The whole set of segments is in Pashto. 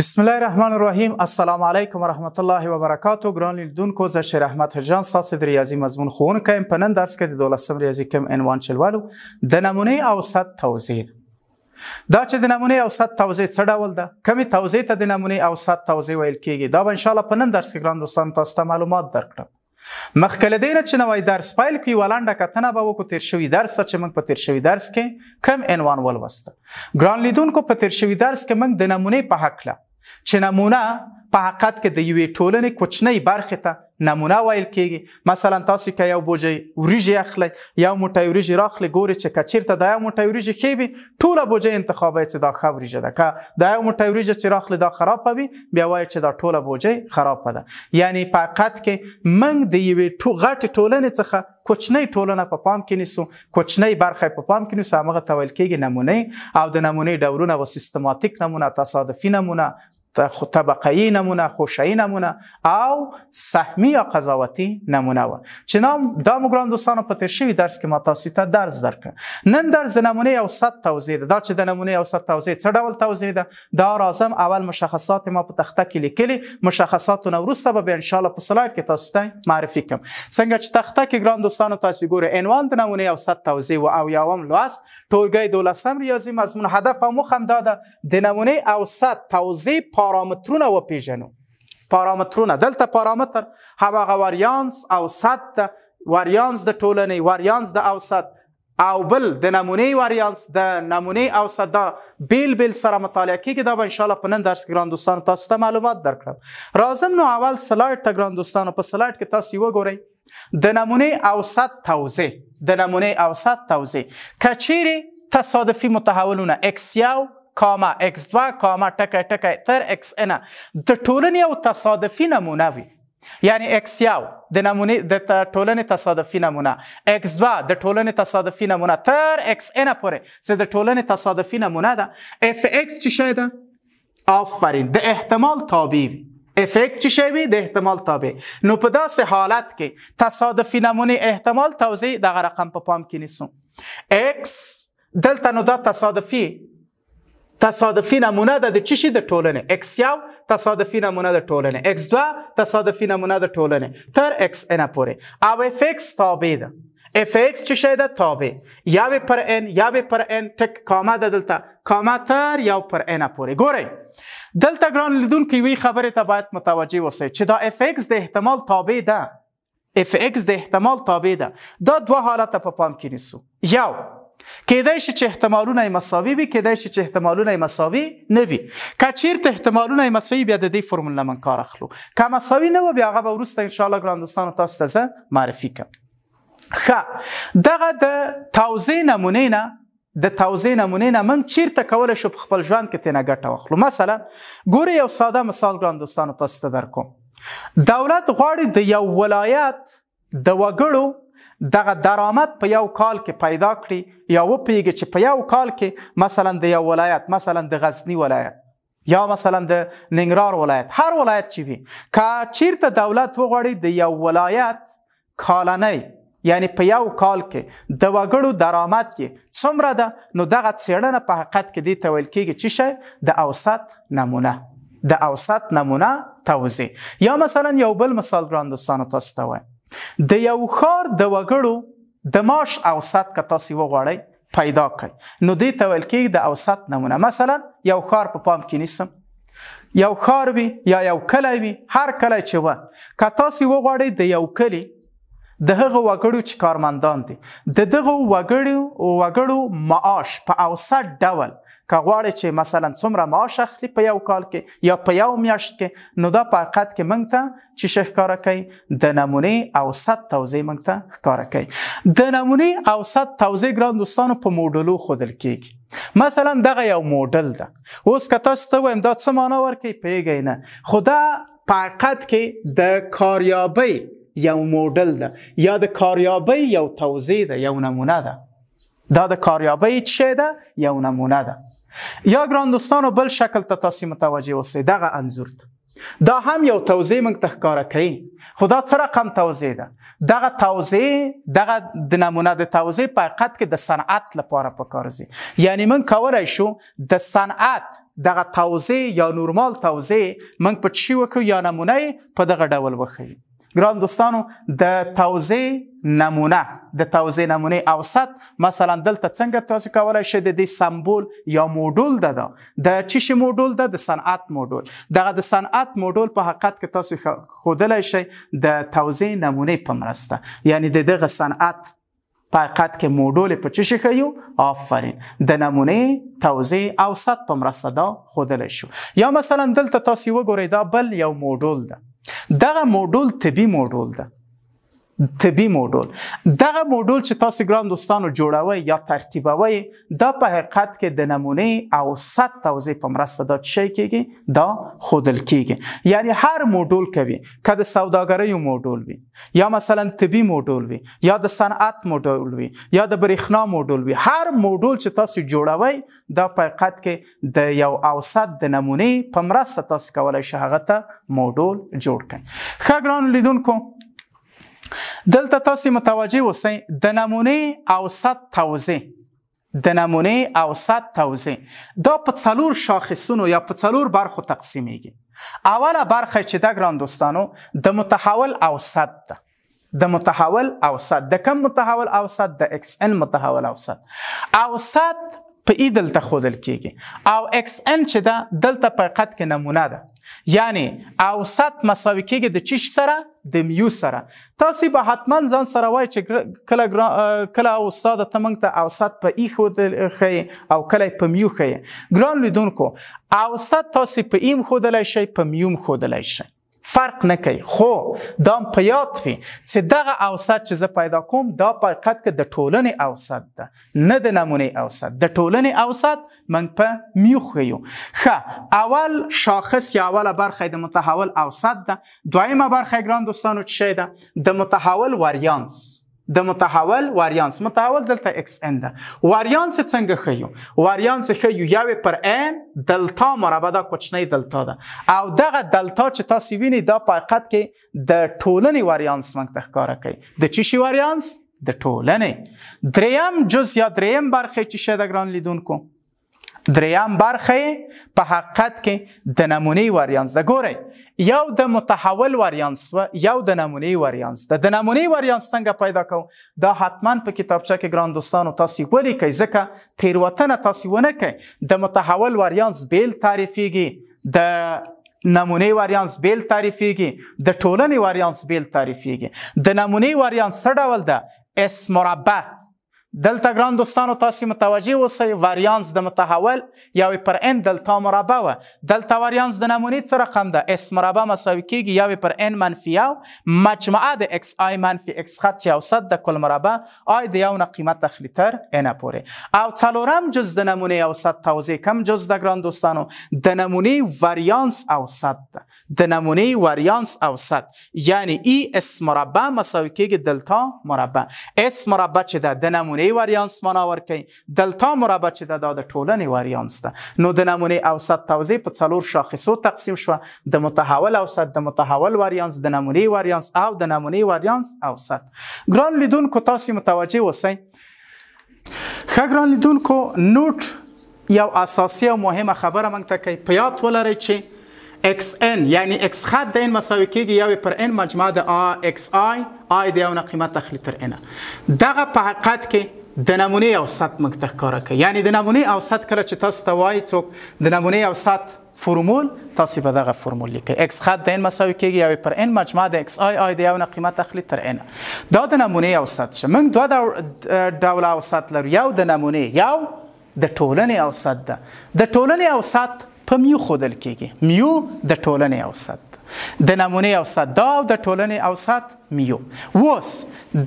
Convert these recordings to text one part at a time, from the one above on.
بسم الله الرحمن الرحیم السلام علیکم ورحمت الله وبرکاتو ګران لیدونکو زه شیر احمد حجان ساس د ریاضي مضمون خون کایم په نن درس کې د 12م ریاضي کم عنوان چلوالو د نمونه او صد توزیع دا چې د نمونه او صد توزیع څه ډول ده کمی توزیع ته د نمونه او صد توزیع ویل کیږي دا به ان شاء الله په نن درس کې ګران دوستان تاسو ته معلومات درکړم مخکله دینه چې نوې درس فایل کې ولاندې کتنه به وکړو تیر شوی درس چې موږ په تیر شوی درس کې کم عنوان ولوسته ګران لیدونکو په تیر شوی درس کې موږ د نمونه په حق له چې نمونه په حقیقت کې د یوې ټولنې کوچنۍ برخې ته نمونه ویل کېږي مثلا تاسو که یو بوجۍ وریژې اخلئ یو موټۍ وریژې راخلئ ګورئ چې که چېرته دا یو موټۍ وریژې ښې وي ټوله بوجۍ انتخابوئ چې دا ښه وریژه ده که دا یو موټۍ وریژه چې راخلئ دا خرابه وي بیا وایئ چې دا ټوله بوجۍ خرابه ده یعنی په حقیقت کې موږ د یوې غټې ټولنې څخه کوچنۍ ټولنه په پا پام کې نیسو کوچنۍ برخه په پا پام کې نیسو هغه ته ویل کېږي نمونه او د نمونه ډولونه و سیستماتیک نمونه تصادفي نمونه طبقه نمونه خوشه‌ای نمونه او سهمی یا قضاوتی نمونه و چې نام دا موږ دوستانو په تیر شوي درس کې ما تاسو ته درس درکړ نن درس نمونه یو صد توضیح ده دا چې د نمونه یو صد توضیح څه ډول توضیح ده دا راځم اول مشخصات ما په تخته کې لیکلي مشخصات نو وروسته به ان شاء الله په سلایډ کې تاسو ته معرفي کوم څنګه چې تخته کې ګران دوستانو تاسو ګوره عنوان د نمونه یو صد توضیح و او یوم لوست ټولګي دولسم ریاضي مضمون هدف او مخم دا ده د نمونه او صد توضیح پارامترونه وپیژنو پارامترونه دلته پارامتر هغه وریانس او سطح وریانس د ټولنې وریانس د اوسط او بل د نمونه وریانس د نمونه اوسط دا بیل بیل سره مطالعه کیږي دا به ان شاء الله په نن درس کې ګران دوستانو تاسو ته معلومات درکړم راځم نو اول سلایډ ته ګران دوستانو په سلایډ کې تاسو یو ګورئ د نمونه اوسط توزیع د نمونه اوسط توزیع کچېری تصادفي متحولونه x یو کاما x2 کاما ټکی ټکی تر xn د ټولنې او تصادفي نمونه وي یعنی x یو د نمونې د ټولنې تصادفي نمونه x2 د ټولنې تصادفي نمونه تر xn پورې چې د ټولنې تصادفي نمونه ده fx چې شی ده آفرین د احتمال تابع وي افکت چی شوی د احتمال تابع نو په داسې حالت کې تصادفي نمونه احتمال توزیع دغه رقم په پا پام کې نیسو x دلته نو دا تصادفي تصادفي نمونه ده د چشي د ټولنې x یو تصادفي نمونه د ټولنې x 2 تصادفي نمونه د ټولنې تر x n پورې او اف x تابع ده اف x چی شی ده تابع یو پر n یو پر n ټک کامه ده دلته کامه تر یو پر n پورې ګورئ دلته ګران لیدونکو یوې خبرې ته باید متوجه اوسئ چې دا اف x د احتمال تابع ده اف x د احتمال تابع ده دا دوه حالت په پا پام کې نیسو یو کېدای شي چې احتمالونه مساوي وي کېدای شي چې احتمالونه مساوي نه وي کچیرته احتمالونه مساوي بیا د دې فرمول من کار اخلو که مساوي نه و بیا هغه به وروسته ان شاء الله ګران دوستانو تاسو ته زه معرفي کوم ښه دغه د توزیع نمونه نه د توزیع نمونه نه من چیرته کول شو په خپل ژوند کې تنه ګټه واخلو مثلا ګوره یو ساده مثال ګران دوستانو تاسو ته درکوم دولت غواړي د یو ولایت د وګړو دغه درآمد په یو کال کې پیدا کړي یا وپیږي چې په یو کال کې مثلا د یو ولایت مثلا د غزنی ولایت یا مثلا د ننګرهار ولایت هر ولایت چې وي که چیرته دولت وغواړي د یو ولایت کالنۍ یعنی په یو کال کې د وګړو درآمد کې څومره ده نو دغه څېړنه په حقیقت کې دی تول کېږي چې شی د اوسط نمونه د اوسط نمونه توزیع یا مثلا یو بل مثال ګران دوستانو تاسو ته وایم د یو خار د وګړو د ماش اوسط که تاسو وغواړئ پیدا کړئ نو دې تول کې د اوسط نمونه مثلا یو خار په پا پام کې نیسم یو خار وي یا یو کلی وي هر کلی چې و که تاسو وغواړئ د یو کلی د هغه وګړو چې کارمندان دي د دغه وګړو وګړو معاش په اوسط ډول کغواړي چې مثلا څومره معاش اخلي په یو کال کې یا په یو میاشت کې نو دا په حقیقت کې موږ ته چې ښکارا کوي د نمونه اوسط توزیع موږ ته ښکارا کوي د نمونه اوسط توزیع ګران دوستانو په موډلو خودل کېږي مثلا دغه یو موډل ده اوس که تاسو ته وایم دا څه معنی ورکوي پیګی نه خدا په حقیقت کې د کاریابی یو موډل ده یا د کاریابی یو توضیح ده یو نمونه ده دا د کاریابی څه ده یو نمونه ده یا ګران دوستانو بل شکل ته تاسو متوجه اوسئ دغه انزور ده دا هم یو توضیح موږ ته ښکارا کوي خدا څه رقم توضیح ده دغه توضیح دغه د نمونه د توضیح په حقیقت کې د صنعت لپاره پکار دي یعنی موږ کولای شو د صنعت دغه توضیح یا نورمال توضیح موږ په چی وکړو یا نمونه په دغه ډول وخی ګران دوستانو د توزیع نمونه د توزیع نمونه اوسط مثلا دلته څنګه تاسو کولای شئ د دې سمبول یا موډول ده د چیش موډول ده د صنعت موډول دغه د صنعت موډول په حقیقت کې تاسو خودلای شئ د توزیع نمونه په مرسته یعنی د دغه صنعت په حقیقت کې موډول په چی شي خيو آفرین د نمونه توزیع اوسط په مرسته دا خودل شو یا مثلا دلته تاسو وګورئ دا بل یو موډول ده دغه موډول طبي موډول ده طبي موډول دغه موډول چې تاسو ګران دوستانو جوړوي یا ترتیبوي دا په حقیقت کې د نمونه او سات توزیع په مرسته د شي کېږي دا خودل کېږي یعنی هر موډول کوي کله سوداګرۍ موډول وي یا مثلا طبي موډول وي یا د صنعت موډول وي یا د برېښنا موډول وي هر موډول چې تاسو جوړوي دا په حقیقت کې د یو اوسط د نمونه په مرسته تاسو کولای شئ هغه ته موډول جوړ کړئ ښه ګران لیدونکو دلته تاسو متوجه اوسئ د نمونه او سات توزیع د نمونه او سات توزیع دا په څلور شاخصونو یا په څلور برخو تقسیمېږي اوله برخه چې د ګران دوستانو د متحول او سات ده د متحول اوسط د کم متحول اوسط د ایکس ان متحول اوسط اوسط په ای دلته خودل کیږي او ایکس ان چې دا دلته په قد کې نمونه ده یعنی اوسط مساوي کیږي د چیش سره د میو سره تاسو به حتما ځان سره وای چې کله کله استاد ته موږ ته اوسط په ای خودل خي او کله په میو خي ګران لیدونکو اوسط تاسو په ایم خودلای شي په میوم خودلای شي فرق نه کوي خو دا په یاد وي چې دغه اوسط چې زه پیدا کوم دا په حقیقت کې د ټولنې اوسط ده نه د نمونې اوسط د ټولنې اوسط موږ په میوخ یو ښه اول شاخص یا اوله برخه د متحول اوسط ده دویمه برخه ګران دوستانو چې ده د متحول وریانس د متحول واریانس متحول دلته اکس ان ده واریانس څنګه خيو واریانس خيو یو پر ان دلتا مربع د کوچنۍ دلتا ده او دغه دلتا چې تاسو وینئ دا په حقیقت کې د ټولنې واریانس موږ ته ښکارا کوي د چی شي واریانس د ټولنې دریم جز یا دریم برخه چې شته ګران لیدونکو دریم برخه په حقیقت کې د نمونی وریانس د ګوري یو د متحول وریانس و یو د نمونی وریانس د د نمونی وریانس څنګه پیدا کو دا حتما په کتابچه کې ګران دوستانو تاسو ولې کوي ځکه تیروتنه تاسو ونه کوي د متحول وریانس بیل تعریفيږي د نمونه واریانس بیل تعریفیږي د ټولنې واریانس بیل تعریفیږي د نمونه واریانس څه ډول ده اس مربع دلته ګران دوستانو تاسو متوجه اوسئ واریانس د متحول یو پر ان دلتا مربع و دلتا واریانس د نمونې څه رقم ده اس مربع مساوي کیږي یو پر ان منفي او مجموعه د ایکس آی منفي ایکس خط چې اوسط د کل مربع آی د یو نه قیمت تخلي تر ان پورې او څلورم جز د نمونې اوسط توزیع کم جز د ګران دوستانو د نمونې واریانس اوسط e، ده د نمونې واریانس اوسط یعنی ای اس مربع مساوي کیږي دلتا مربع اس مربع چې ده د نمونې جامعي وریانس معنا ورکوي دلته مربع چې دا د ټولنې وریانس ده نو د نمونې اوسط توزیع په څلور شاخصو تقسیم شو د متحول اوسط د متحول وریانس د نمونې وریانس او د نمونې وریانس اوسط ګران لیدونکو تاسو متوجه اوسئ ښه ګران لیدونکو نوټ یو اساسي او مهمه خبره موږ ته کوي په یاد ولرئ چې اکس ان یعنی اکس خط د ان مساوي کیږي یو پر ان مجموعه د ا اکس آی آی د یو نه قیمت اخلي تر ان دغه په حقیقت کې د نمونه اوسط موږ ته ښکارا کوي یعنی د نمونه اوسط کله چې تاسو ته وایي څوک د نمونه اوسط فرمول تاسو په دغه فرمول لیکي اکس خط د ان مساوي کیږي یو پر ان مجموعه د اکس آی آی د یو نه قیمت اخلي تر ان دا د نمونه اوسط شه موږ دوه ډول اوسط لرو یو د نمونه یو د ټولنې اوسط ده د ټولنې اوسط په میو خودل کېږي میو د ټولنې اوسط د نمونه اوسط دا او د ټولنې اوسط میو وس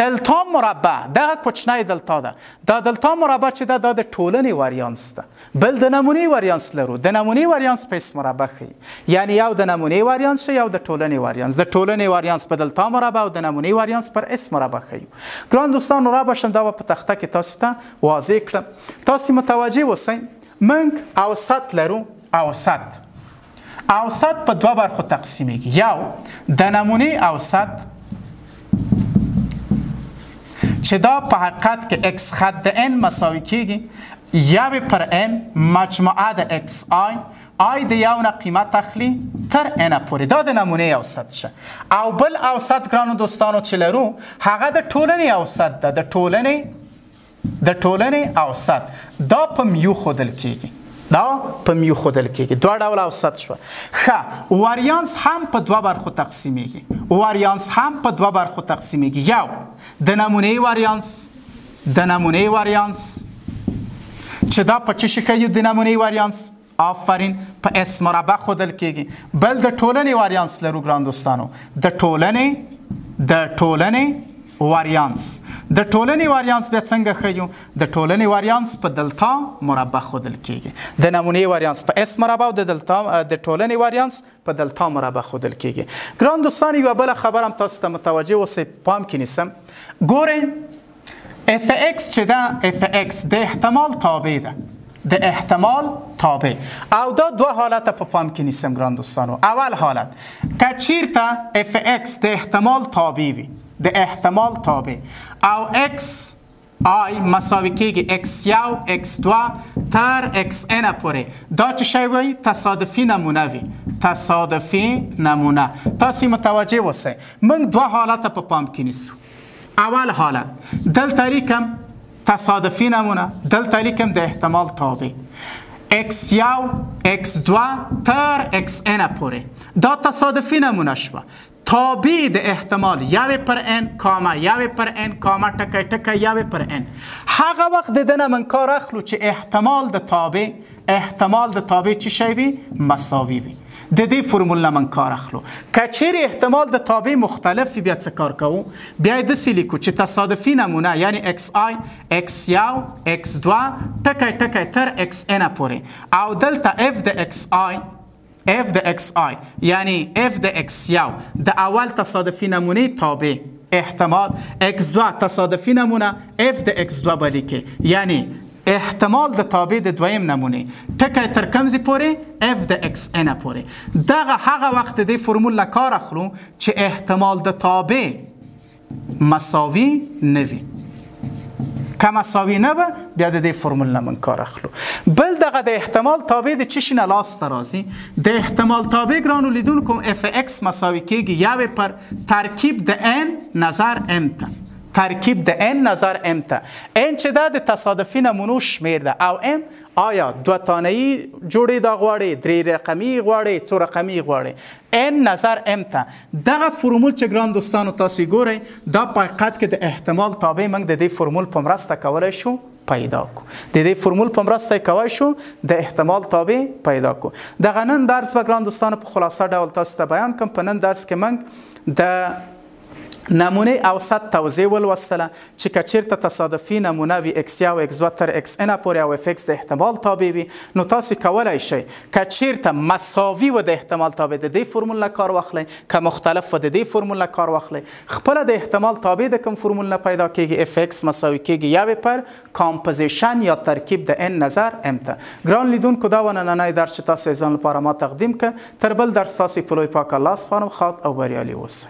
دلتا مربع دغه کوچنی دلتا ده دا دلتا مربع چې ده دا د ټولنې وریانس ده بل د نمونه وریانس لرو د نمونه وریانس په اسم مربع خي یعنی یو د نمونه وریانس شي یو د ټولنې وریانس د ټولنې وریانس په دلتا مربع او د نمونه وریانس پر اسم مربع خي ګران دوستان را بشم دا په تخته کې تاسو ته واضح کړم تاسو متوجه اوسئ منګ اوسط لرو اوسط اوسط په دوه برخو تقسیمیږي یو د نمونه اوسط چې دا په حقیقت کې x خط د n مساوي کیږي یو پر n مجموعه د x i i د یو نه قیمت تخلی تر n پورې دا د نمونه اوسط شه او بل اوسط ګرانو دوستانو چې لرو هغه د ټولنې اوسط ده د ټولنې د ټولنې اوسط دا په میو خودل کیږي دا په میو خودل کېږي دوه ډول اوسط شو ښه واریانس هم په دوه برخو تقسیمېږي واریانس هم په دوه برخو تقسیمېږي یو د نمونه واریانس د نمونه واریانس چې دا په چه شکل د نمونه واریانس آفرین په اس مربع خودل کېږي بل د ټولنې واریانس لرو ګران دوستانو د ټولنې د ټولنې واریانس د ټولنې واریانس بیا څنګه خیو د ټولنې واریانس په دلتا مربع خودل کیږي د نمونه واریانس په اس مربع او د دلتا د ټولنې واریانس په دلتا مربع خودل کیږي ګران دوستان یو بل خبرم تاسو ته متوجه اوسئ پام کې نیسم ګورئ اف ایکس چې دا اف ایکس د احتمال تابع ده د احتمال تابع او دا دوه حالت په پا پام کې نیسم ګران دوستانو اول حالت کچیرته اف ایکس د احتمال تابع وي د احتمال تابع او x i مساوي کېږي x یو x دوه تر x n پورې دا چې شی وایي تصادفي نمونه وي تصادفي نمونه تاسو متوجه اوسئ موږ دوه حالت په پا پام کې نیسو اول حالت دلته لیکم تصادفي نمونه دلته لیکم د احتمال تابع x یو x دوه تر x n پورې دا تصادفي نمونه شوه تابع د احتمال یو پر ان کامه یو پر ان کامه ټکی ټکی یو پر ان هغه وخت د دنه من کار اخلو چې احتمال د تابع احتمال د تابع چی شی وي مساوي وي د دې فرمول من کار اخلو کچیر احتمال د تابع مختلف بیا څه کار کوو بیا د سلیکو چې تصادفي نمونه یعنی x i x یو x 2 ټکی ټکی تر x n پورې او دلته f د x i f د x i یعنی f د x یو د اول تصادفی نمونه تابع احتمال x دو تصادفی نمونه f د x دو بلی کې یعنی احتمال د تابع د دویم نمونه ټکی تر کمزي پورې f د x n پورې دغه هغه وخت د فرمول لکار اخلو چې احتمال د تابع مساوي نوي کمساوی نه به بیا د دې فرمول نه من کار اخلو بل دغه د احتمال تابع د چشن لاس ترازی د احتمال تابع ګرانو لیدونکو اف ایکس مساوی کیږي یو پر ترکیب د ان نظر ام ته ترکیب د n نظر m ته n چې دا د تصادفي نمونو شمیر ده او m آیا دو تانه ای جوړې دا غواړي درې رقمي غواړي څو رقمي غواړي n نظر m ته دغه فرمول چې ګران دوستانو تاسو ګورئ دا په حقیقت کې د احتمال تابع موږ د دې فرمول په مرسته کولای شو پیدا کو د دې فرمول په مرسته کوي شو د احتمال تابع پیدا کو د غنن درس وګران دوستانو په خلاصه ډول تاسو ته بیان کوم په نن درس کې موږ د نمونه اوسط توزیع ولوسله چې کچیرته تصادفي نمونه وي x یا x تر x ان پورې او f د احتمال تابع وي نو تاسو کولای شئ کچیرته مساوي و د احتمال تابع د دې فرمول کار واخلئ که مختلف و د دې فرمول کار واخلئ خپل د احتمال تابع د کوم فرمول پیدا کیږي f مساوي کیږي یا پر کامپوزیشن یا ترکیب د n نظر m ته ګران لیدونکو دا ونننې درس تاسو ځان لپاره ما تقدیم ک تر بل درس تاسو په لوی پاک الله سبحانه خاط او بریالي اوسئ